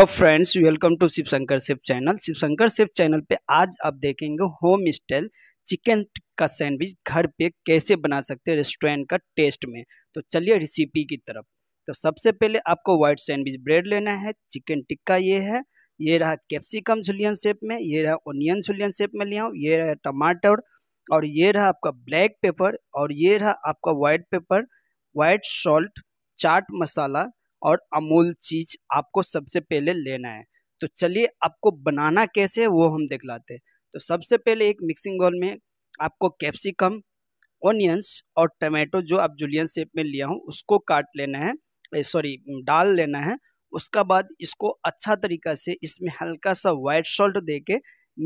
hello friends welcome to Shiv Shankar chef channel Shiv Shankar chef channel पे आज आप देखेंगे होम स्टाइल चिकन का सैंडविच घर पे कैसे बना सकते हैं रेस्टोरेंट का टेस्ट में तो चलिए रेसिपी की तरफ तो सबसे पहले आपको व्हाइट सैंडविच ब्रेड लेना है चिकन टिक्का ये है ये रहा कैप्सिकम जुलियन सेप में ये रहा ओनियन जुलियन सेप में लिया हूँ ये रहा टमाटर और ये रहा आपका ब्लैक पेपर और ये रहा आपका white pepper white salt chaat masala और अमूल चीज आपको सबसे पहले लेना है तो चलिए आपको बनाना कैसे है वो हम दिखलाते हैं तो सबसे पहले एक मिक्सिंग बॉल में आपको कैप्सिकम ओनियंस और टमाटो जो आप जुलियन शेप में लिया हूँ उसको काट लेना है सॉरी डाल लेना है उसका बाद इसको अच्छा तरीका से इसमें हल्का सा वाइट सॉल्ट दे के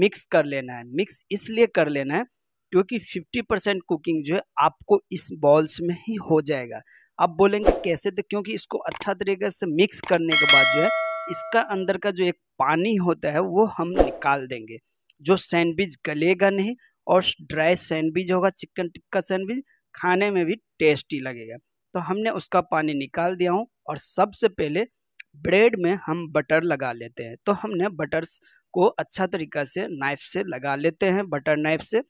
मिक्स कर लेना है मिक्स इसलिए कर लेना है क्योंकि 50 परसेंट कुकिंग जो है आपको इस बॉल्स में ही हो जाएगा आप बोलेंगे कैसे तो क्योंकि इसको अच्छा तरीके से मिक्स करने के बाद जो है इसका अंदर का जो एक पानी होता है वो हम निकाल देंगे जो सैंडविच गलेगा नहीं और ड्राई सैंडविच होगा चिकन टिक्का सैंडविच खाने में भी टेस्टी लगेगा तो हमने उसका पानी निकाल दिया हूँ और सबसे पहले ब्रेड में हम बटर लगा लेते हैं तो हमने बटर को अच्छा तरीका से नाइफ से लगा लेते हैं बटर नाइफ से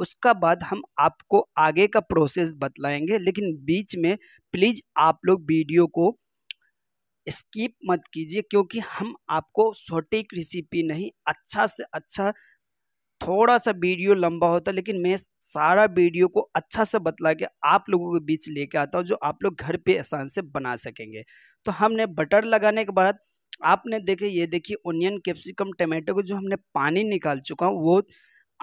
उसका बाद हम आपको आगे का प्रोसेस बतलाएंगे लेकिन बीच में प्लीज़ आप लोग वीडियो को स्किप मत कीजिए क्योंकि हम आपको सटीक रेसिपी नहीं अच्छा से अच्छा थोड़ा सा वीडियो लंबा होता है लेकिन मैं सारा वीडियो को अच्छा से बतला के आप लोगों के बीच लेके आता हूँ जो आप लोग घर पे आसान से बना सकेंगे तो हमने बटर लगाने के बाद आपने देखे ये देखिए ओनियन कैप्सिकम टमाटो को जो हमने पानी निकाल चुका हूँ वो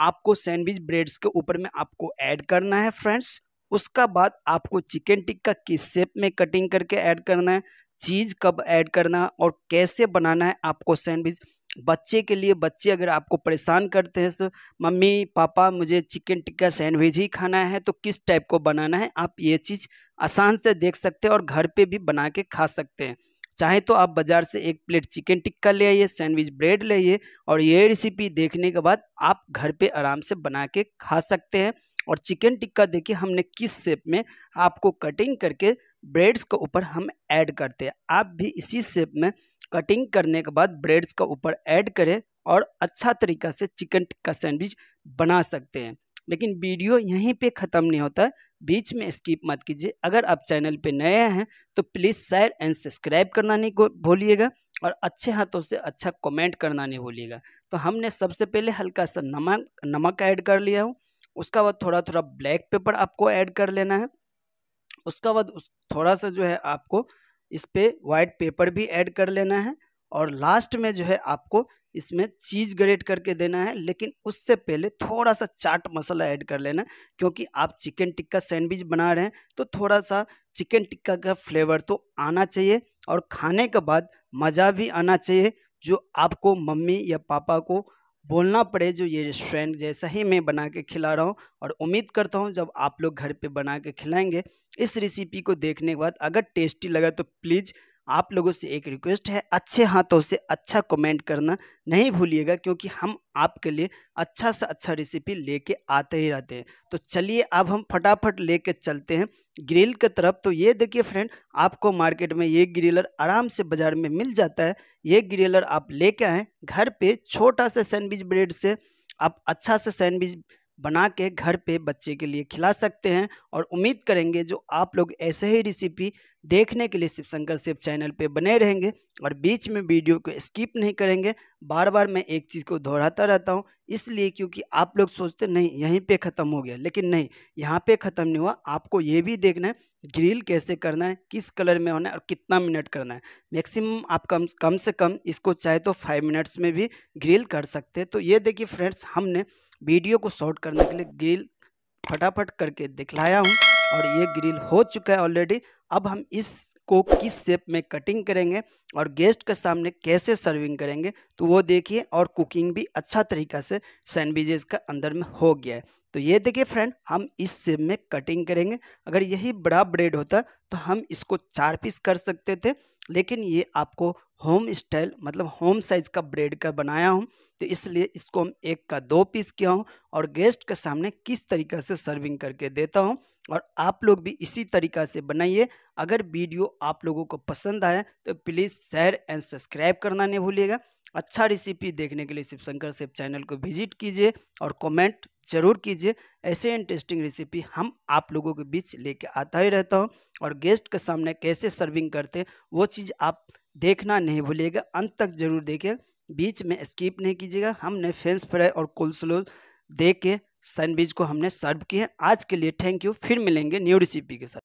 आपको सैंडविच ब्रेड्स के ऊपर में आपको ऐड करना है फ्रेंड्स उसका बाद आपको चिकन टिक्का किस शेप में कटिंग करके ऐड करना है चीज़ कब ऐड करना है और कैसे बनाना है आपको सैंडविच बच्चे के लिए बच्चे अगर आपको परेशान करते हैं तो मम्मी पापा मुझे चिकन टिक्का सैंडविच ही खाना है तो किस टाइप को बनाना है आप ये चीज़ आसान से देख सकते हैं और घर पे भी बना के खा सकते हैं चाहे तो आप बाज़ार से एक प्लेट चिकन टिक्का ले आइए सैंडविच ब्रेड ले आइए और ये रेसिपी देखने के बाद आप घर पर आराम से बना के खा सकते हैं और चिकन टिक्का देखिए हमने किस शेप में आपको कटिंग करके ब्रेड्स के ऊपर हम ऐड करते हैं आप भी इसी शेप में कटिंग करने के बाद ब्रेड्स का ऊपर ऐड करें और अच्छा तरीका से चिकन टिक्का सैंडविच बना सकते हैं लेकिन वीडियो यहीं पे ख़त्म नहीं होता बीच में स्किप मत कीजिए अगर आप चैनल पे नए हैं तो प्लीज़ शेयर एंड सब्सक्राइब करना नहीं भूलिएगा और अच्छे हाथों से अच्छा कमेंट करना नहीं भूलिएगा तो हमने सबसे पहले हल्का सा नमक नमक ऐड कर लिया हूँ उसका बाद थोड़ा थोड़ा ब्लैक पेपर आपको ऐड कर लेना है उसका बाद उस थोड़ा सा जो है आपको इस पर वाइट पेपर भी ऐड कर लेना है और लास्ट में जो है आपको इसमें चीज़ ग्रेट करके देना है लेकिन उससे पहले थोड़ा सा चाट मसाला ऐड कर लेना क्योंकि आप चिकन टिक्का सैंडविच बना रहे हैं तो थोड़ा सा चिकन टिक्का का फ्लेवर तो आना चाहिए और खाने के बाद मज़ा भी आना चाहिए जो आपको मम्मी या पापा को बोलना पड़े जो ये रेस्टोरेंट जैसा ही मैं बना के खिला रहा हूँ और उम्मीद करता हूँ जब आप लोग घर पे बना के खिलाएंगे इस रेसिपी को देखने के बाद अगर टेस्टी लगा तो प्लीज़ आप लोगों से एक रिक्वेस्ट है अच्छे हाथों से अच्छा कमेंट करना नहीं भूलिएगा क्योंकि हम आपके लिए अच्छा सा अच्छा रेसिपी लेके आते ही रहते हैं तो चलिए अब हम फटाफट लेके चलते हैं ग्रिल की तरफ तो ये देखिए फ्रेंड आपको मार्केट में ये ग्रिलर आराम से बाज़ार में मिल जाता है ये ग्रिलर आप लेके आएँ घर पर छोटा सा सैंडविच ब्रेड से आप अच्छा सा सैंडविच बना के घर पे बच्चे के लिए खिला सकते हैं और उम्मीद करेंगे जो आप लोग ऐसे ही रेसिपी देखने के लिए शिव शंकर शिव चैनल पे बने रहेंगे और बीच में वीडियो को स्किप नहीं करेंगे बार बार मैं एक चीज़ को दोहराता रहता हूँ इसलिए क्योंकि आप लोग सोचते नहीं यहीं पे ख़त्म हो गया लेकिन नहीं यहाँ पे ख़त्म नहीं हुआ आपको ये भी देखना है ग्रिल कैसे करना है किस कलर में होना है और कितना मिनट करना है मैक्सिमम आप कम कम से कम इसको चाहे तो फाइव मिनट्स में भी ग्रिल कर सकते हैं तो ये देखिए फ्रेंड्स हमने वीडियो को शॉर्ट करने के लिए ग्रिल फटाफट करके दिखलाया हूँ और ये ग्रिल हो चुका है ऑलरेडी अब हम इस को किस शेप में कटिंग करेंगे और गेस्ट के सामने कैसे सर्विंग करेंगे तो वो देखिए और कुकिंग भी अच्छा तरीका से सैंडविचेज़ का अंदर में हो गया है तो ये देखिए फ्रेंड हम इस शेप में कटिंग करेंगे अगर यही बड़ा ब्रेड होता तो हम इसको चार पीस कर सकते थे लेकिन ये आपको होम स्टाइल मतलब होम साइज़ का ब्रेड का बनाया हूँ तो इसलिए इसको हम एक का दो पीस किया हूँ और गेस्ट के सामने किस तरीका से सर्विंग करके देता हूँ और आप लोग भी इसी तरीका से बनाइए अगर वीडियो आप लोगों को पसंद आए तो प्लीज़ शेयर एंड सब्सक्राइब करना नहीं भूलिएगा अच्छा रेसिपी देखने के लिए शिव शंकर सेब चैनल को विजिट कीजिए और कमेंट जरूर कीजिए ऐसे इंटरेस्टिंग रेसिपी हम आप लोगों के बीच लेके आता ही रहता हूँ और गेस्ट के सामने कैसे सर्विंग करते हैं वो चीज़ आप देखना नहीं भूलिएगा अंत तक जरूर देखिए बीच में स्किप नहीं कीजिएगा हमने फेंस फ्राई और कोल्सलो दे के सैंडविच को हमने सर्व किए आज के लिए थैंक यू फिर मिलेंगे न्यू रेसिपी के साथ